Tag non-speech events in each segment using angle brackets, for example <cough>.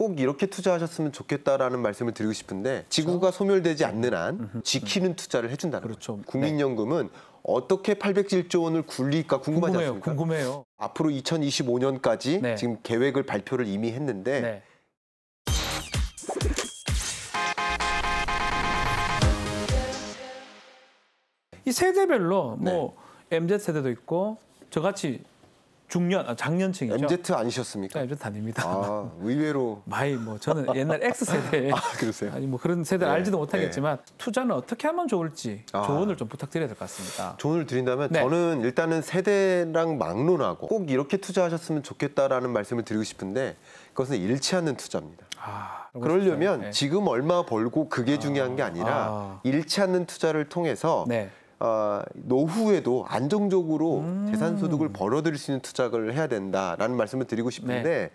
꼭 이렇게 투자하셨으면 좋겠다라는 말씀을 드리고 싶은데 그렇죠. 지구가 소멸되지 네. 않는 한 지키는 투자를 해준다는 그렇죠. 국민연금은 네. 어떻게 807조 원을 굴릴까 궁금하지 궁요 않습니까? 궁금해요. 앞으로 2025년까지 네. 지금 계획을 발표를 이미 했는데 네. 이 세대별로 뭐 네. MZ 세대도 있고 저같이 중년, 작년층이죠. 아, MZ 아니셨습니까? 네, MZ 아닙니다. 아, 의외로. 많이 뭐 저는 옛날 X세대. <laughs> 아, 그러세요? 아니, 뭐 그런 세대를 네, 알지도 못하겠지만 네. 투자는 어떻게 하면 좋을지 아. 조언을 좀 부탁드려야 될 것 같습니다. 조언을 드린다면 네. 저는 일단은 세대랑 막론하고 꼭 이렇게 투자하셨으면 좋겠다라는 말씀을 드리고 싶은데 그것은 일치하는 투자입니다. 아, 그러려면 네. 지금 얼마 벌고 그게 아. 중요한 게 아니라 일치하는 투자를 통해서 네. 어, 노후에도 안정적으로 음. 재산 소득을 벌어들일 수 있는 투자를 해야 된다라는 말씀을 드리고 싶은데 네.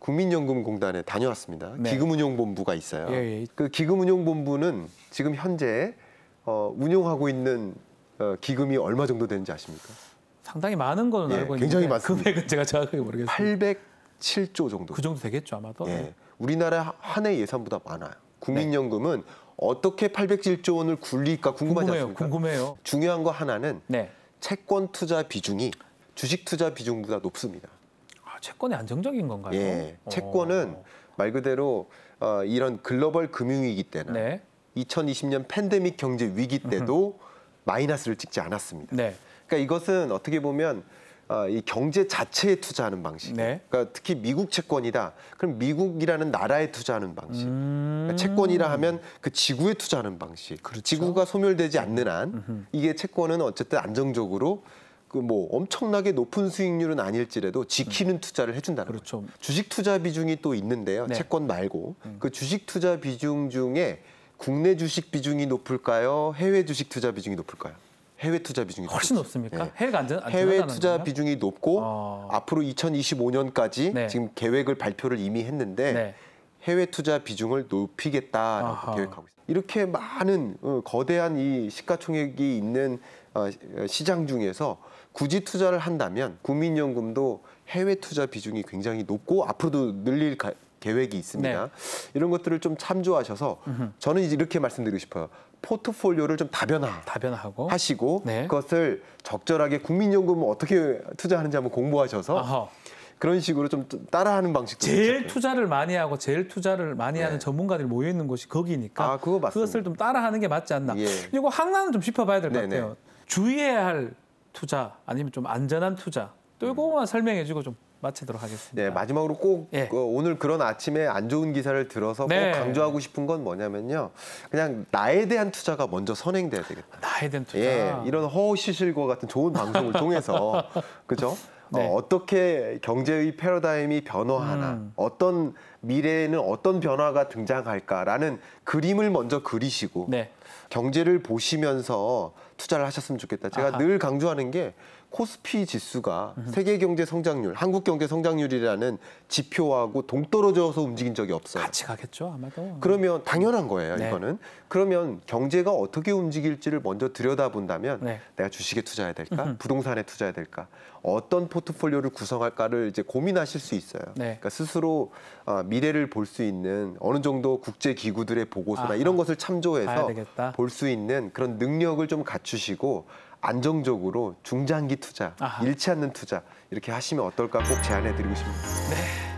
국민연금공단에 다녀왔습니다. 네. 기금운용본부가 있어요. 예, 예. 그 기금운용본부는 지금 현재 어, 운용하고 있는 어, 기금이 얼마 정도 되는지 아십니까? 상당히 많은 걸로 예, 알고 있는데 굉장히 많습니다. 금액은 제가 정확하게 모르겠습니다. 807조 정도. 그 정도 되겠죠 아마도. 예. 우리나라 한 해 예산보다 많아요. 국민연금은 네. 어떻게 807조 원을 굴릴까 궁금하지 않습니까? 궁금해요. 중요한 거 하나는 네. 채권 투자 비중이 주식 투자 비중보다 높습니다. 아, 채권이 안정적인 건가요? 예. 어. 채권은 말 그대로 어, 이런 글로벌 금융위기 때나 네. 2020년 팬데믹 경제 위기 때도 마이너스를 찍지 않았습니다. 네. 그러니까 이것은 어떻게 보면 어, 이 경제 자체에 투자하는 방식. 네. 그러니까 특히 미국 채권이다. 그럼 미국이라는 나라에 투자하는 방식. 그러니까 음... 그러니까 채권이라 하면 그 지구에 투자하는 방식. 그렇죠. 지구가 소멸되지 않는 한 이게 채권은 어쨌든 안정적으로 그뭐 엄청나게 높은 수익률은 아닐지라도 지키는 음. 투자를 해준다는 그렇죠. 주식 투자 비중이 또 있는데요. 네. 채권 말고 음. 그 주식 투자 비중 중에 국내 주식 비중이 높을까요? 해외 주식 투자 비중이 높을까요? 해외 투자 비중이 훨씬 높지. 높습니까? 네. 해외가 안전, 해외 투자 비중이 높고 어... 앞으로 2025년까지 네. 지금 계획을 발표를 이미 했는데 네. 해외 투자 비중을 높이겠다라고 아하. 계획하고 있습니다. 이렇게 많은 어, 거대한 이 시가총액이 있는 어, 시장 중에서 굳이 투자를 한다면 국민연금도 해외 투자 비중이 굉장히 높고 앞으로도 늘릴 가, 계획이 있습니다. 네. 이런 것들을 좀 참조하셔서 음흠. 저는 이제 이렇게 말씀드리고 싶어요. 포트폴리오를 좀 다변화, 다변화하고 하시고 네. 그것을 적절하게 국민연금 어떻게 투자하는지 한번 공부하셔서 아하. 그런 식으로 좀 따라하는 방식. 제일 괜찮아요. 투자를 많이 하고 제일 투자를 많이 네. 하는 전문가들이 모여 있는 곳이 거기니까 아, 그것을 좀 따라하는 게 맞지 않나. 예. 그리고 하나는 좀 짚어봐야 될 것 같아요. 주의해야 할 투자 아니면 좀 안전한 투자 또 이거만 음. 설명해주고 좀 마치도록 하겠습니다. 네, 마지막으로 꼭 예. 어, 오늘 그런 아침에 안 좋은 기사를 들어서 네. 꼭 강조하고 싶은 건 뭐냐면요. 그냥 나에 대한 투자가 먼저 선행돼야 되겠다. 나에 대한 투자. 예, 이런 허우시실과 같은 좋은 방송을 통해서 <laughs> 그죠? 어, 네. 어, 어떻게 경제의 패러다임이 변화하나, 음. 어떤 미래에는 어떤 변화가 등장할까라는 그림을 먼저 그리시고 네. 경제를 보시면서 투자를 하셨으면 좋겠다. 제가 아하. 늘 강조하는 게 코스피 지수가 세계 경제 성장률, 한국 경제 성장률이라는 지표하고 동떨어져서 움직인 적이 없어요. 같이 가겠죠, 아마도. 그러면 네. 당연한 거예요, 네. 이거는. 그러면 경제가 어떻게 움직일지를 먼저 들여다본다면 네. 내가 주식에 투자해야 될까? 으흠. 부동산에 투자해야 될까? 어떤 포트폴리오를 구성할까를 이제 고민하실 수 있어요. 네. 그러니까 스스로 아, 미래를 볼 수 있는 어느 정도 국제 기구들의 보고서나 아 이런 것을 참조해서 볼 수 있는 그런 능력을 좀 갖추시고 안정적으로 중장기 투자, 아하. 잃지 않는 투자 이렇게 하시면 어떨까 꼭 제안해드리고 싶습니다. 네.